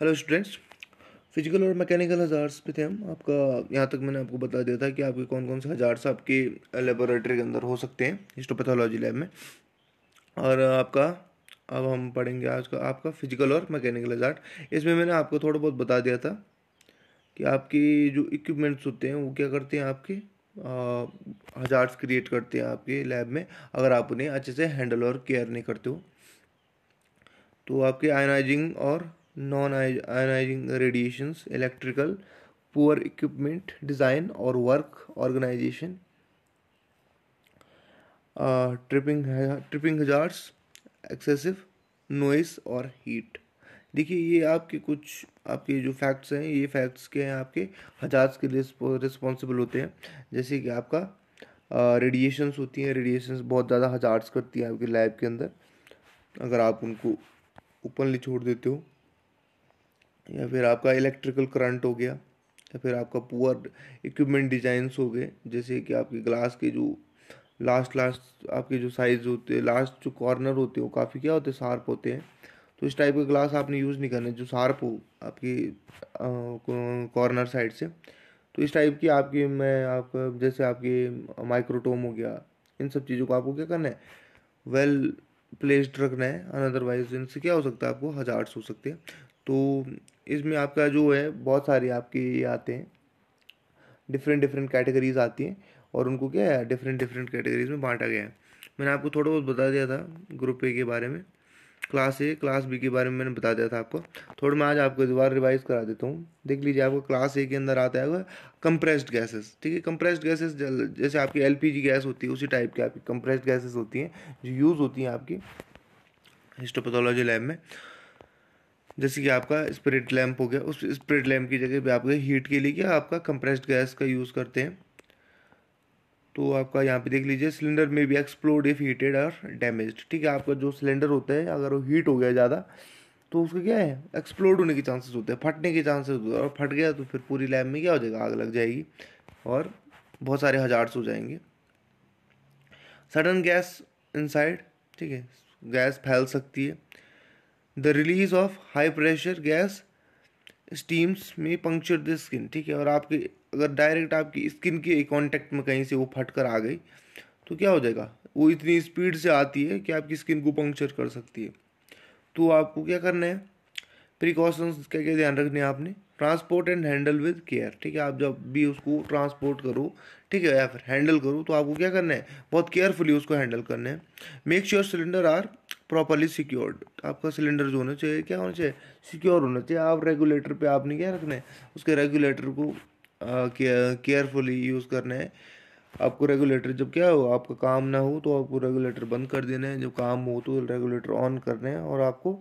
Hello students physical और mechanical hazards पे थे हम आपका यहाँ तक मैंने आपको बता दिया था कि आपके कौन कौन से हज़ार्स आपके लेबोरेटरी के अंदर हो सकते हैं हिस्टोपैथोलॉजी लैब में और आपका अब हम पढ़ेंगे आज का आपका फिजिकल और मैकेनिकल हज़ार्ट इसमें मैंने आपको थोड़ा बहुत बता दिया था कि आपकी जो इक्विपमेंट्स होते हैं वो क्या करते हैं आपके हज़ार्स क्रिएट करते हैं आपके लैब में अगर आप उन्हें अच्छे से हैंडल और केयर नहीं करते हो तो आपके आयनाइजिंग और non ionising radiations electrical poor equipment design और work organisation tripping tripping hazards excessive noise और हीट देखिए ये आपके कुछ आपके जो फैक्ट्स हैं ये फैक्ट्स के हैं आपके हजार्स के रिस्पॉन्सिबल होते हैं जैसे कि आपका रेडिएशंस uh, होती हैं रेडिएशंस बहुत ज़्यादा हजार्स करती हैं आपके लैब के अंदर अगर आप उनको ओपनली छोड़ देते हो या फिर आपका इलेक्ट्रिकल करंट हो गया या फिर आपका पुअर इक्विपमेंट डिजाइंस हो गए जैसे कि आपके ग्लास के जो लास्ट लास्ट आपके जो साइज होते हैं लास्ट जो कॉर्नर होते हैं वो काफ़ी क्या होते हैं शार्प होते हैं तो इस टाइप के ग्लास आपने यूज़ नहीं करना जो शार्प हो आपकी कॉर्नर साइड से तो इस टाइप की आपकी मैं आप जैसे आपके माइक्रोटोम हो गया इन सब चीज़ों को आपको क्या करना है वेल प्लेस्ड रखना है अनदरवाइज इनसे क्या हो सकता है आपको हजार्ड्स हो सकते हैं तो इसमें आपका जो है बहुत सारी आपकी ये आते हैं डिफरेंट डिफरेंट कैटेगरीज आती हैं और उनको क्या है डिफरेंट डिफरेंट कैटेगरीज में बांटा गया है मैंने आपको थोड़ा बहुत बता दिया था ग्रुप ए के बारे में क्लास ए क्लास बी के बारे में मैंने बता दिया था आपको थोड़ा मैं आज आपको दोबारा रिवाइज करा देता हूँ देख लीजिए आपको क्लास ए के अंदर आता है कंप्रेस्ड गैसेस ठीक है कंप्रेस्ड गैसेस जैसे आपकी एल गैस होती है उसी टाइप की आपकी कंप्रेस्ड गैसेज होती हैं जो यूज़ होती हैं आपकी हिस्टोपैथोलॉजी लैब में जैसे कि आपका स्प्रिट लैम्प हो गया उस स्प्रिट लैम्प की जगह पे आपके हीट के लिए क्या आपका कंप्रेस्ड गैस का यूज़ करते हैं तो आपका यहाँ पे देख लीजिए सिलेंडर में भी एक्सप्लोड इफ हीटेड और डैमेज ठीक है आपका जो सिलेंडर होता है अगर वो हीट हो गया ज़्यादा तो उसका क्या है एक्सप्लोड होने के चांसेस होते हैं फटने के चांसेस होते हैं और फट गया तो फिर पूरी लैम्प में क्या हो जाएगा आग लग जाएगी और बहुत सारे हजार्स हो जाएंगे सडन गैस इनसाइड ठीक है गैस फैल सकती है the release of high pressure gas steams may puncture the skin ठीक है और आपके अगर डायरेक्ट आपकी स्किन के कॉन्टेक्ट में कहीं से वो फट कर आ गई तो क्या हो जाएगा वो इतनी स्पीड से आती है कि आपकी स्किन को पंक्चर कर सकती है तो आपको क्या करना है प्रिकॉशंस क्या क्या ध्यान रखने हैं आपने transport and handle with care ठीक है आप जब भी उसको ट्रांसपोर्ट करो ठीक है या फिर हैंडल करो तो आपको क्या करना है बहुत केयरफुली उसको हैंडल करना है make sure cylinder are properly secured आपका सिलेंडर जो होना चाहिए क्या होना चाहिए सिक्योर होना चाहिए आप रेगुलेटर पे आपने क्या रखना है उसके रेगुलेटर को केयरफुली यूज़ करना है आपको रेगुलेटर जब क्या हो आपका काम ना हो तो आपको रेगुलेटर बंद कर देना है जब काम हो तो रेगुलेटर ऑन करना है और आपको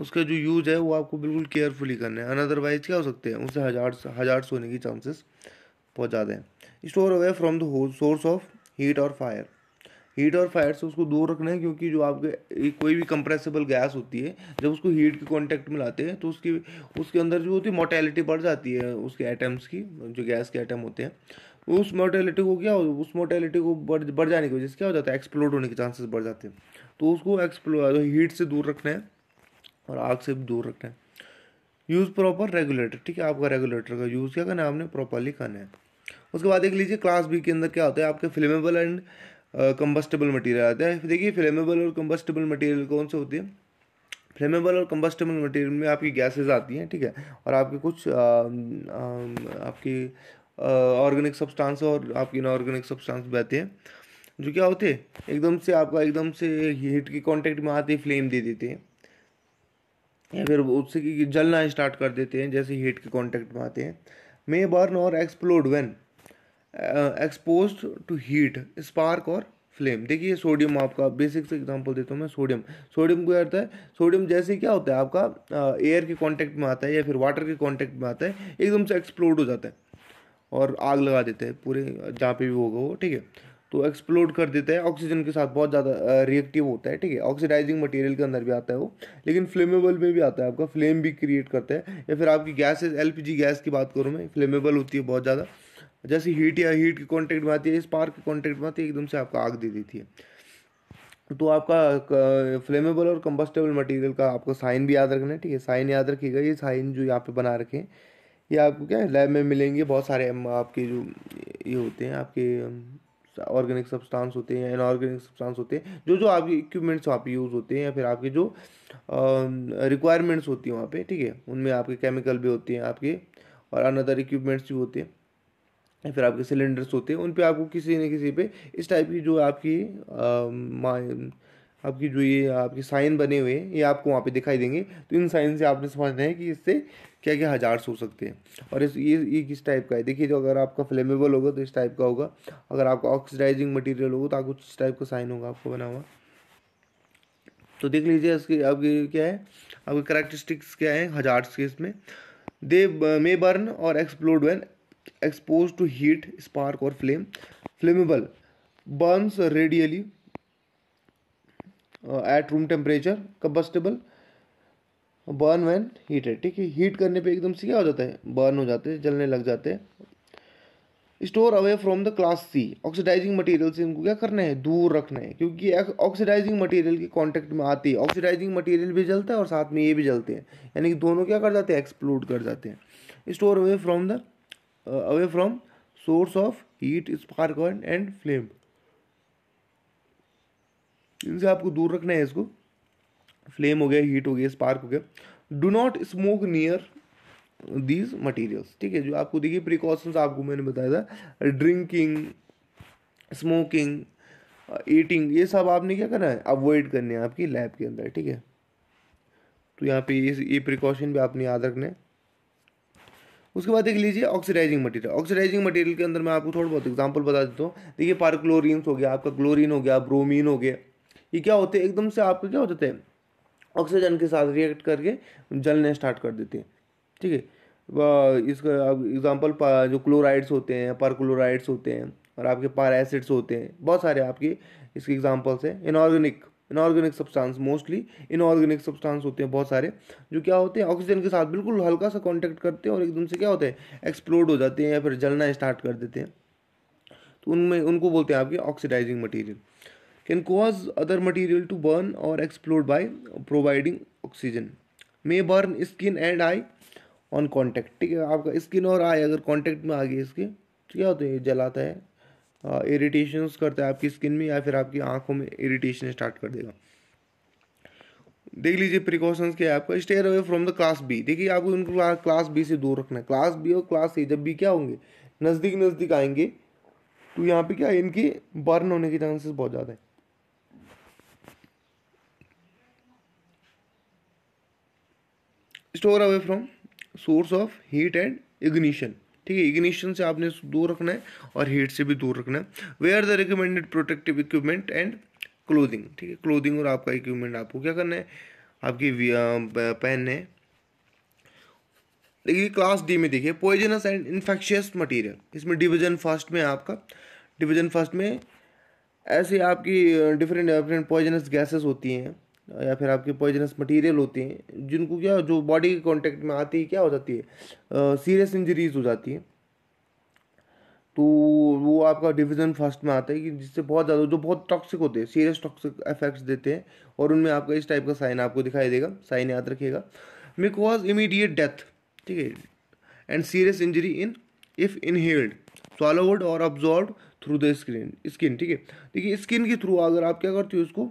उसका जो यूज़ है वो आपको बिल्कुल केयरफुली करना है अनदरवाइज क्या हो सकते हैं उससे हजार हजार सोने की चांसेस बहुत ज़्यादा हैं store away from the source of heat और फायर हीट और फायर से उसको दूर रखना है क्योंकि जो आपके कोई भी कंप्रेसिबल गैस होती है जब उसको हीट के कॉन्टेक्ट में लाते हैं तो उसकी उसके अंदर जो होती है मोटेलिटी बढ़ जाती है उसके एटम्स की जो गैस के एटम होते हैं उस मोटेलिटी को क्या हो उस मोटेलिटी को बढ़ बढ़ जाने की वजह से क्या हो जाता है एक्सप्लोड होने के चांसेस बढ़ जाते हैं तो उसको एक्सप्लोर हीट से दूर रखना है और आग से भी दूर रखना है यूज़ प्रॉपर रेगुलेटर ठीक है आपका रेगुलेटर का यूज़ क्या करना है आपने प्रॉपरली करना है उसके बाद देख लीजिए क्लास बी के अंदर क्या होता है आपके फ्लेमेबल एंड कंबस्टेबल मटेरियल आता है देखिए फ्लेमेबल और कंबस्टेबल मटेरियल कौन से होते हैं फ्लेमेबल और कंबस्टेबल मटेरियल में आपकी गैसेज आती हैं ठीक है और आपके कुछ आ, आ, आपकी ऑर्गेनिक सब्सटेंस और आपकी इनऑर्गेनिक सब्सटेंस बहते हैं जो क्या होते हैं एकदम से आपका एकदम से हीट के कांटेक्ट में आते फ्लेम दे देते हैं या फिर उससे कि जलना स्टार्ट कर देते हैं जैसे हीट के कांटेक्ट में आते हैं मे बर्न और explode when expose to heat spark और फ्लेम देखिए सोडियम आपका बेसिक से एग्जांपल देता हूँ मैं सोडियम सोडियम क्या होता है सोडियम जैसे क्या होता है आपका एयर uh, के कांटेक्ट में आता है या फिर वाटर के कांटेक्ट में आता है एकदम से एक्सप्लोड हो जाता है और आग लगा देते हैं पूरे जहाँ पे भी होगा वो ठीक है तो एक्सप्लोड कर देता है ऑक्सीजन के साथ बहुत ज़्यादा रिएक्टिव uh, होता है ठीक है ऑक्सीडाइजिंग मटेरियल के अंदर भी आता है वो लेकिन फ्लेमेबल में भी आता है आपका फ्लेम भी क्रिएट करता है या फिर आपकी गैसेज एल गैस की बात करूँ मैं फ्लेमेबल होती है बहुत ज़्यादा जैसे हीट या हीट के कॉन्टेक्ट में आती है स्पार्क के कॉन्टेक्ट में आती है एकदम से आपका आग दे देती है तो आपका फ्लेमेबल और कंबस्टेबल मटेरियल का आपको साइन भी याद रखना है ठीक है साइन याद रखिएगा ये साइन जो यहाँ पे बना रखें ये आपको क्या है लैब में मिलेंगे बहुत सारे आपके जो ये होते हैं आपके ऑर्गेनिक सब्सटेंस होते हैं इनऑर्गेनिक सब्सटेंस होते हैं जो जो आपके इक्विपमेंट्स वहाँ पे यूज़ होते हैं या फिर आपके जो रिक्वायरमेंट्स होती हैं वहाँ पे ठीक है उनमें आपके केमिकल भी होते हैं आपके और अनदर इक्विपमेंट्स भी होते हैं या फिर आपके सिलेंडर्स होते हैं उन पे आपको किसी न किसी पे इस टाइप की जो आपकी आ, आपकी जो ये आपके साइन बने हुए हैं ये आपको वहाँ पे दिखाई देंगे तो इन साइन से आपने समझना है कि इससे क्या क्या हजार्स हो सकते हैं और इस ये ये किस टाइप का है देखिए जो तो अगर आपका फ्लेमेबल होगा तो इस टाइप का होगा अगर आपका ऑक्सीडाइजिंग मटेरियल होगा तो आपको इस टाइप का साइन होगा आपको बना हुआ तो देख लीजिए इसके आपके क्या है आपके करेक्टरिस्टिक्स क्या है हजार्स के इसमें दे मे बर्न और explode when expose to heat spark और flame flammable burns readily at room temperature combustible burn when heat है ठीक है हीट करने पे एकदम से क्या हो जाता है बर्न हो जाते हैं जलने लग जाते हैं store away from the class C oxidising material से इनको क्या करना है दूर रखना है क्योंकि ऑक्सीडाइजिंग मटेरियल के कांटेक्ट में आती है ऑक्सीडाइजिंग मटेरियल भी जलता है और साथ में ये भी जलते हैं यानी कि दोनों क्या कर जाते हैं एक्सप्लोड कर जाते हैं store away from the Uh, away from source of heat spark and flame इनसे आपको दूर रखना है इसको फ्लेम हो गया हीट हो गया स्पार्क हो गया do not smoke near these materials ठीक है जो आपको देखिए प्रिकॉशंस आपको मैंने बताया था ड्रिंकिंग स्मोकिंग ईटिंग ये सब आपने क्या करना है अवॉइड करने हैं आपकी लैब के अंदर ठीक है तो यहाँ पे ये प्रिकॉशन भी आपने याद रखना है उसके बाद देख लीजिए ऑक्सीडाइजिंग मटेरियल ऑक्सीडाइजिंग मटेरियल के अंदर मैं आपको थोड़ा बहुत एग्जाम्पल बता देता हूँ देखिए पारक्लोरिन्स हो गया आपका क्लोरीन हो गया ब्रोमीन हो गया ये क्या होते हैं एकदम से आपके क्या हो जाते हैं ऑक्सीजन के साथ रिएक्ट करके जलने स्टार्ट कर देते हैं ठीक है इसका अब एग्जाम्पल जो क्लोराइड्स होते हैं पारक्लोराइड्स होते हैं और आपके पार एसिड्स होते हैं बहुत सारे आपके इसके एग्जाम्पल्स हैं inorganic inorganic substance mostly inorganic substance होते हैं बहुत सारे जो क्या होते हैं ऑक्सीजन के साथ बिल्कुल हल्का सा कॉन्टैक्ट करते हैं और एकदम से क्या होता है एक्सप्लोड हो जाते हैं या फिर जलना स्टार्ट कर देते हैं तो उनमें उनको बोलते हैं आपके oxidizing material can cause other material to burn और explode by providing oxygen may burn skin and eye on contact ठीक है आपका स्किन और आई अगर कॉन्टैक्ट में आ गई इसके तो क्या होते हैं जलाता है इरिटेशंस हाँ, करता है आपकी स्किन में या फिर आपकी आंखों में इरिटेशन स्टार्ट कर देगा देख लीजिए प्रिकॉशंस क्या है आपका stay away from the class B देखिए आपको उनको क्लास बी से दूर रखना है क्लास बी और क्लास ए जब भी क्या होंगे नज़दीक नज़दीक आएंगे तो यहाँ पे क्या इनके बर्न होने के चांसेस बहुत ज़्यादा हैं store away from source of heat and ignition ठीक है इग्निशन से आपने दूर रखना है और हीट से भी दूर रखना है where are the recommended protective equipment and clothing ठीक है क्लोदिंग और आपका इक्विपमेंट आपको क्या करना है आपकी पहनने है देखिए क्लास डी में देखिए पॉइजनस एंड इन्फेक्शियस मटीरियल इसमें डिवीजन फर्स्ट में आपका डिवीजन फर्स्ट में ऐसे आपकी डिफरेंट डिफरेंट पॉइजनस गैसेस होती हैं या फिर आपके पॉइजनस मटेरियल होते हैं जिनको क्या जो बॉडी के कॉन्टेक्ट में आती है क्या हो जाती है सीरियस इंजरीज हो जाती है तो वो आपका डिवीज़न फर्स्ट में आता है कि जिससे बहुत ज़्यादा जो बहुत टॉक्सिक होते हैं सीरियस टॉक्सिक इफेक्ट्स देते हैं और उनमें आपका इस टाइप का साइन आपको दिखाई देगा साइन याद रखिएगा कॉज इमीडिएट डेथ ठीक है and serious injury in if inhaled swallowed और absorb through the screen skin ठीक है देखिए स्किन के थ्रू अगर आप क्या करते हो उसको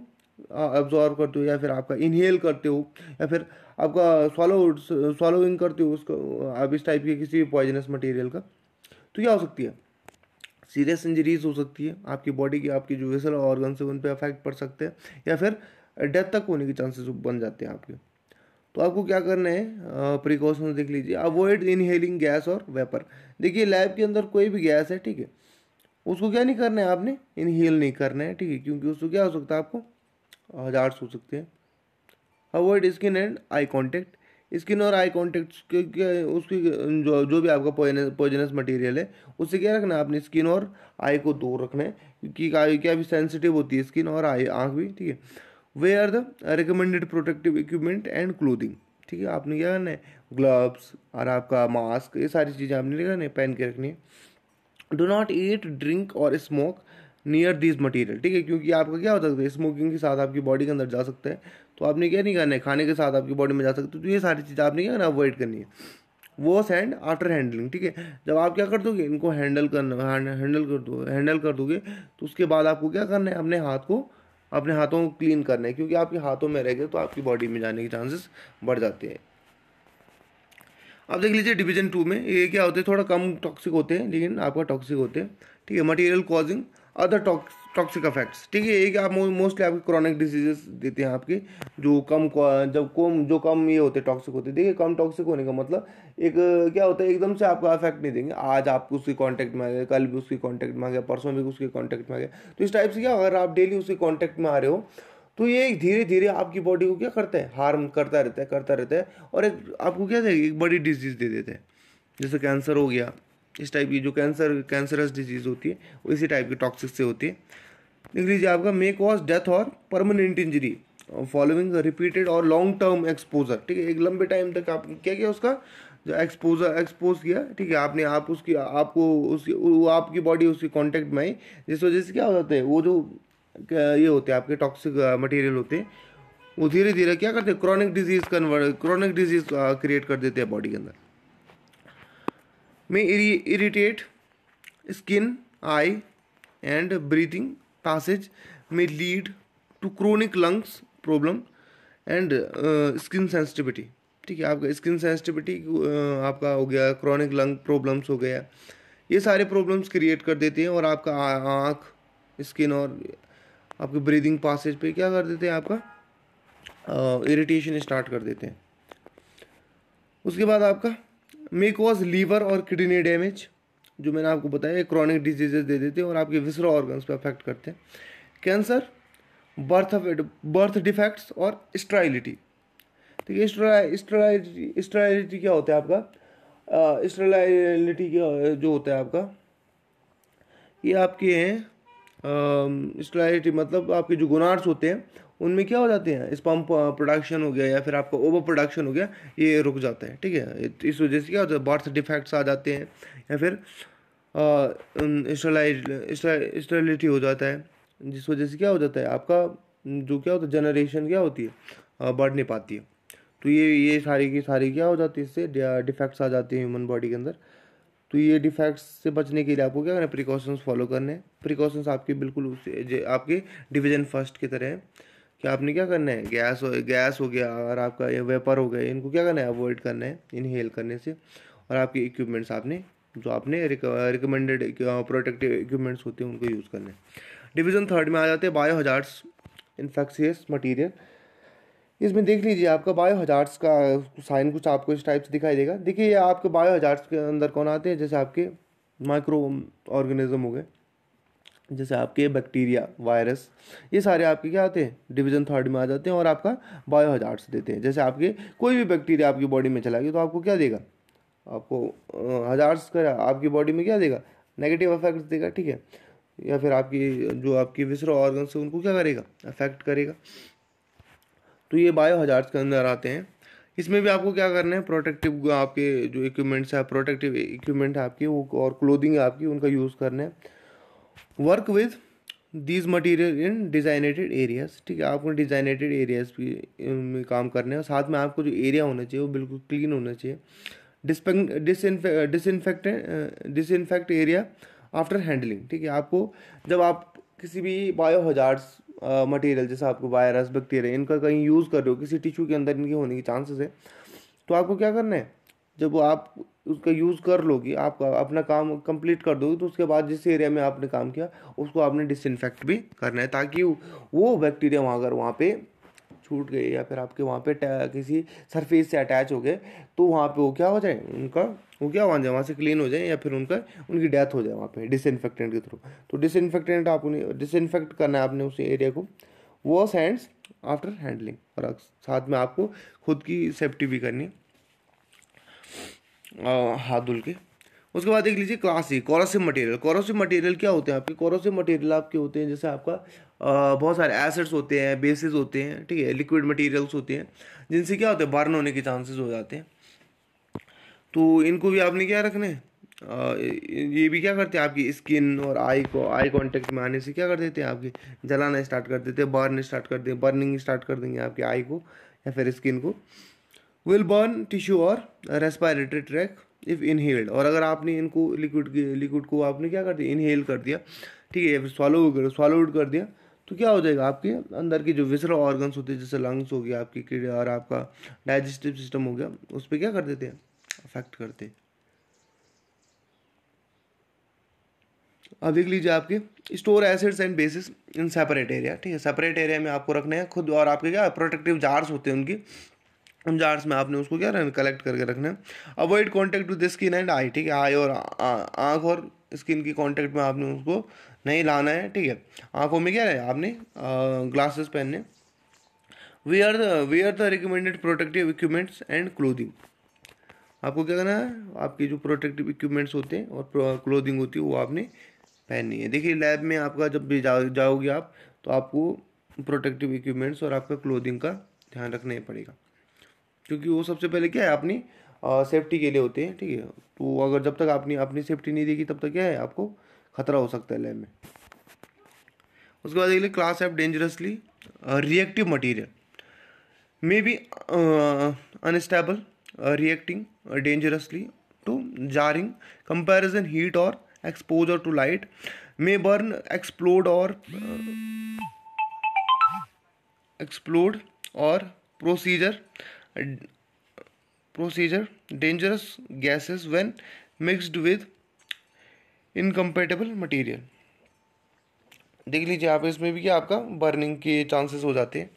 ऑब्जॉर्व करते हो या फिर आपका इनहेल करते हो या फिर आपका स्वालो स्वालोइंग करते हो उसको आप इस टाइप के किसी भी पॉइजनस मटेरियल का तो क्या हो सकती है सीरियस इंजरीज हो सकती है आपकी बॉडी की आपकी जो वेसल ऑर्गन है उन पर अफेक्ट पड़ सकते हैं या फिर डेथ तक होने के चांसेस बन जाते हैं आपके तो आपको क्या करना है प्रिकॉशंस देख लीजिए अवॉइड इनहेलिंग गैस और वेपर देखिए लैब के अंदर कोई भी गैस है ठीक है उसको क्या नहीं करना है आपने इनहेल नहीं करना है ठीक है क्योंकि उसको क्या हो सकता है आपको हज़ार सो सकते हैं avoid skin and eye contact skin और आई कॉन्टेक्ट उसकी जो जो भी आपका पॉइजनस मटेरियल है उससे क्या रखना है आपने स्किन और आई को दूर रखना है क्योंकि क्या भी सेंसिटिव होती है स्किन और आई आँख भी ठीक है where are the recommended protective equipment and clothing ठीक है आपने क्या करना है ग्लव्स और आपका मास्क ये सारी चीज़ें आपने क्या करनी है पहन के रखनी है डो नॉट ईट ड्रिंक और स्मोक नियर दिस मटेरियल ठीक है क्योंकि आपका क्या हो सकता है स्मोकिंग के साथ आपकी बॉडी के अंदर जा सकता है तो आपने क्या नहीं करना है खाने के साथ आपकी बॉडी में जा सकते हैं तो ये सारी चीज़ें आपने क्या करना अवॉइड करनी है वॉश एंड आफ्टर हैंडलिंग ठीक है जब आप क्या कर दोगे इनको हैंडल करना हैंडल कर दो हैंडल कर दोगे तो उसके बाद आपको क्या करना है अपने हाथ को अपने हाथों को क्लीन करना है क्योंकि आपके हाथों में रह गए तो आपकी बॉडी में जाने के चांसेस बढ़ जाते हैं आप देख लीजिए डिवीजन टू में ये क्या होते हैं थोड़ा कम टॉक्सिक होते हैं लेकिन आपका टॉक्सिक होते हैं ठीक है material causing other toxic effects ठीक है एक आप मोस्टली आपके क्रॉनिक डिजीजेस देते हैं आपकी जो कम जब कम जो कम ये होते टॉक्सिक होते देखिए कम टॉक्सिक होने का मतलब एक क्या होता है एकदम से आपको अफेक्ट नहीं देंगे आज आप उसके कॉन्टैक्ट में आ गए कल भी उसके कॉन्टैक्ट में आ गया परसों भी उसके कॉन्टैक्ट में आ गया तो इस टाइप से क्या अगर आप डेली उसके कॉन्टैक्ट में आ रहे हो तो ये धीरे धीरे आपकी बॉडी को क्या करता है हार्म करता रहता है करता रहता है और एक आपको क्या एक बड़ी डिजीज़ दे देते हैं जैसे कैंसर हो गया इस टाइप की जो कैंसर कैंसरस डिजीज़ होती है वो इसी टाइप की टॉक्सिक से होती है देख लीजिए आपका मे कॉज डेथ और परमानेंट इंजरी फॉलोइंग रिपीटेड और लॉन्ग टर्म एक्सपोजर ठीक है एक लंबे टाइम तक आप क्या किया उसका जो एक्सपोजर एक्सपोज किया ठीक है आपने आप उसकी आपको उसकी वो आपकी बॉडी उसके कॉन्टेक्ट में आई जिस वजह से क्या हो जाते है वो जो ये होते हैं आपके टॉक्सिक मटेरियल uh, होते हैं वो धीरे धीरे क्या करते हैं chronic disease convert chronic disease create कर देते हैं बॉडी के अंदर में irritate skin eye and breathing passage में lead to chronic lungs problem and skin sensitivity ठीक है आपका स्किन सेंसिटिविटी uh, आपका हो गया क्रॉनिक लंग प्रॉब्लम्स हो गया ये सारे प्रॉब्लम्स क्रिएट कर देते हैं और आपका आँख स्किन और आपके ब्रीदिंग पासेज पे क्या कर देते हैं आपका इरिटेशन uh, स्टार्ट कर देते हैं उसके बाद आपका मे कॉज लीवर और किडनी डैमेज जो मैंने आपको बताया क्रॉनिक डिजीजेज दे देते हैं और आपके विसरा ऑर्गन्स पे अफेक्ट करते हैं कैंसर बर्थ बर्थ डिफेक्ट्स और स्ट्राइलिटी ठीक है स्ट्राइलिटी स्ट्राइलिटी क्या होता है आपका स्ट्राइलिटी क्या जो होता है आपका ये आपके हैं स्क्लैरिटी मतलब आपके जो गुनार्स होते हैं उनमें क्या हो जाते हैं पम्प प्रोडक्शन हो गया या फिर आपका ओवर प्रोडक्शन हो गया ये रुक जाता है ठीक है इस वजह से क्या होता है बर्थ डिफेक्ट्स आ जाते हैं या फिर स्टेलिटी हो जाता है जिस वजह से क्या हो जाता है आपका जो क्या होता है जनरेशन क्या होती है बढ़ नहीं पाती है तो ये ये सारी की सारी क्या हो जाती है इससे डिफेक्ट्स आ जाते हैं ह्यूमन बॉडी के अंदर तो ये डिफेक्ट्स से बचने के लिए आपको क्या करना है प्रिकॉशंस फॉलो करने हैं प्रिकॉशंस आपके बिल्कुल उससे आपके डिवीजन फर्स्ट की तरह है कि आपने क्या करना है गैस हो गैस हो गया और आपका ये वेपर हो गया इनको क्या करना है अवॉइड करना है इनहेल करने से और आपके इक्विपमेंट्स आपने जो आपने रिकमेंडेड प्रोटेक्टिव इक्विपमेंट्स होते हैं उनको यूज़ करना है डिवीज़न थर्ड में आ जाते हैं बायो हजार्ड्स इन्फेक्शियस मटीरियल इसमें देख लीजिए आपका बायो हजार्स का साइन कुछ आपको इस टाइप से दिखाई देगा देखिए ये आपके बायो हजार्स के अंदर कौन आते हैं जैसे आपके माइक्रो ऑर्गेनिज्म हो गए जैसे आपके बैक्टीरिया वायरस ये सारे आपके क्या आते हैं डिवीजन थर्ड में आ जाते हैं और आपका बायो हजार्स देते हैं जैसे आपके कोई भी बैक्टीरिया आपकी बॉडी में चला गया तो आपको क्या देगा आपको हजार्स का आपकी बॉडी में क्या देगा नेगेटिव अफेक्ट्स देगा ठीक है या फिर आपकी जो आपकी विसरो ऑर्गन्स है उनको क्या करेगा अफेक्ट करेगा तो ये बायो हजार्स के अंदर आते हैं इसमें भी आपको क्या करना है प्रोटेक्टिव आपके जो इक्विपमेंट्स है प्रोटेक्टिव इक्विपमेंट है आपकी वो और क्लोदिंग आपकी उनका यूज़ करना है work with these material in designated areas ठीक है आपको डिजाइनेटेड एरियाज भी में काम करना है और साथ में आपको जो एरिया होना चाहिए वो बिल्कुल क्लीन होना चाहिए disinfect disinfect area after handling ठीक है आपको जब आप किसी भी बायो हजार्स मटेरियल जैसे आपको वायरस बैक्टीरिया इनका कहीं यूज़ कर रहे हो किसी टिश्यू के अंदर इनके होने की चांसेस है तो आपको क्या करना है जब आप उसका यूज़ कर लोगी आप अपना काम कंप्लीट कर दोगे तो उसके बाद जिस एरिया में आपने काम किया उसको आपने डिसइनफेक्ट भी करना है ताकि वो बैक्टीरिया वहाँ अगर वहाँ पे छूट गए या फिर आपके वहाँ पे किसी सरफेस से अटैच हो गए तो वहाँ पे वो क्या हो जाए उनका वो क्या वहाँ जाए वहाँ से क्लीन हो जाए या फिर उनका उनकी डेथ हो जाए वहाँ पे डिसइनफेक्टेंट के थ्रू तो डिसइनफेक्टेंट आप उन्हें डिसइनफेक्ट करना है आपने उस एरिया को वॉश हैंड्स आफ्टर हैंडलिंग और साथ में आपको खुद की सेफ्टी भी करनी है हाथ धुल के उसके बाद देख लीजिए class C corrosive material corrosive material क्या होते हैं आपके कॉरोसिव मटेरियल आपके होते हैं जैसे आपका बहुत सारे एसिड्स होते हैं बेसिस होते हैं ठीक है लिक्विड मटेरियल्स होते हैं जिनसे क्या होता है बर्न होने के चांसेस हो जाते हैं तो इनको भी आपने क्या रखना है ये भी क्या करते हैं आपकी स्किन और आई को आई कांटेक्ट में आने से क्या कर देते हैं आपकी जलाना स्टार्ट कर देते हैं बर्न स्टार्ट कर देते बर्निंग स्टार्ट कर देंगे आपकी आई को या फिर स्किन को विल बर्न टिश्यू और रेस्पायरेटरी ट्रैक इफ़ इनहेल्ड और अगर आपने इनको लिक्विड लिक्विड को आपने क्या कर दिया इनहेल कर दिया ठीक है या फिर सॉलो कर आउट कर दिया तो क्या हो जाएगा आपके अंदर के जो विसरल ऑर्गन्स होते हैं जैसे लंग्स हो गया आपकी और आपका डाइजेस्टिव सिस्टम हो गया उस पर क्या कर देते हैं अफेक्ट करते अब देख लीजिए आपके store acids and bases in separate area ठीक है सेपरेट एरिया में आपको रखना है खुद और आपके क्या प्रोटेक्टिव जार्स होते हैं उनकी उन जार्स में आपने उसको क्या कलेक्ट करके रखना है avoid contact with skin and eye ठीक है आई और आँख और स्किन की कॉन्टेक्ट में आपने उसको नहीं लाना है ठीक है आँखों में क्या है आपने ग्लासेस पहनने we are the we are the recommended protective equipments and clothing आपको क्या करना है आपके जो प्रोटेक्टिव इक्विपमेंट्स होते हैं और क्लोथिंग होती है वो आपने पहननी है देखिए लैब में आपका जब भी जा, जाओगे आप तो आपको प्रोटेक्टिव इक्विपमेंट्स और आपका क्लोथिंग का ध्यान रखना ही पड़ेगा क्योंकि वो सबसे पहले क्या है अपनी सेफ्टी के लिए होते हैं ठीक है तो अगर जब तक आपने अपनी सेफ्टी नहीं देगी तब तक क्या है आपको खतरा हो सकता है लैब में उसके बाद देखिए class F dangerously reactive material may be unstable reacting dangerously to jarring comparison heat or exposure to light may burn explode or uh, explode or procedure procedure dangerous gases when mixed with incompatible material देख लीजिए आप इसमें भी क्या आपका burning के chances हो जाते हैं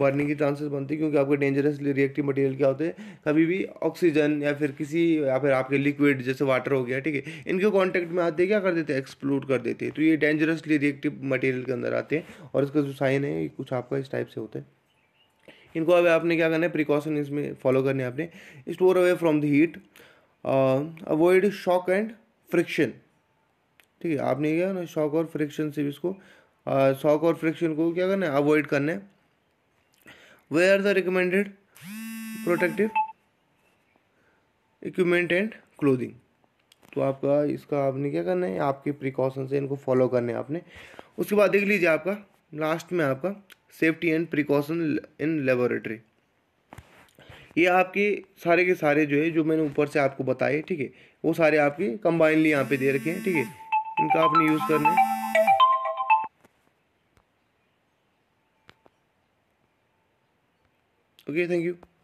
बर्निंग की चांसेस बनती है क्योंकि आपके डेंजरसली रिएक्टिव मटेरियल क्या होते हैं कभी भी ऑक्सीजन या फिर किसी या फिर आपके लिक्विड जैसे वाटर हो गया ठीक है इनके कॉन्टैक्ट में आते क्या कर देते हैं एक्सप्लोड कर देते हैं तो ये डेंजरसली रिएक्टिव मटेरियल के अंदर आते हैं और इसका जो साइन है कुछ आपका इस टाइप से होता है इनको अब आपने क्या करना है प्रिकॉशन इसमें फॉलो करने आपने store away from the heat avoid shock and friction ठीक है आपने क्या ना शॉक और फ्रिक्शन से भी इसको शॉक और फ्रिक्शन को क्या करना है अवॉइड करना है where are the recommended protective equipment and clothing तो आपका इसका आपने क्या करना है आपके प्रिकॉशन से इनको फॉलो करने हैं आपने उसके बाद देख लीजिए आपका लास्ट में आपका safety and precaution in laboratory ये आपके सारे के सारे जो है जो मैंने ऊपर से आपको बताए ठीक है वो सारे आपके कंबाइनली यहाँ पे दे रखे हैं ठीक है इनका आपने यूज़ करना है Okay, thank you.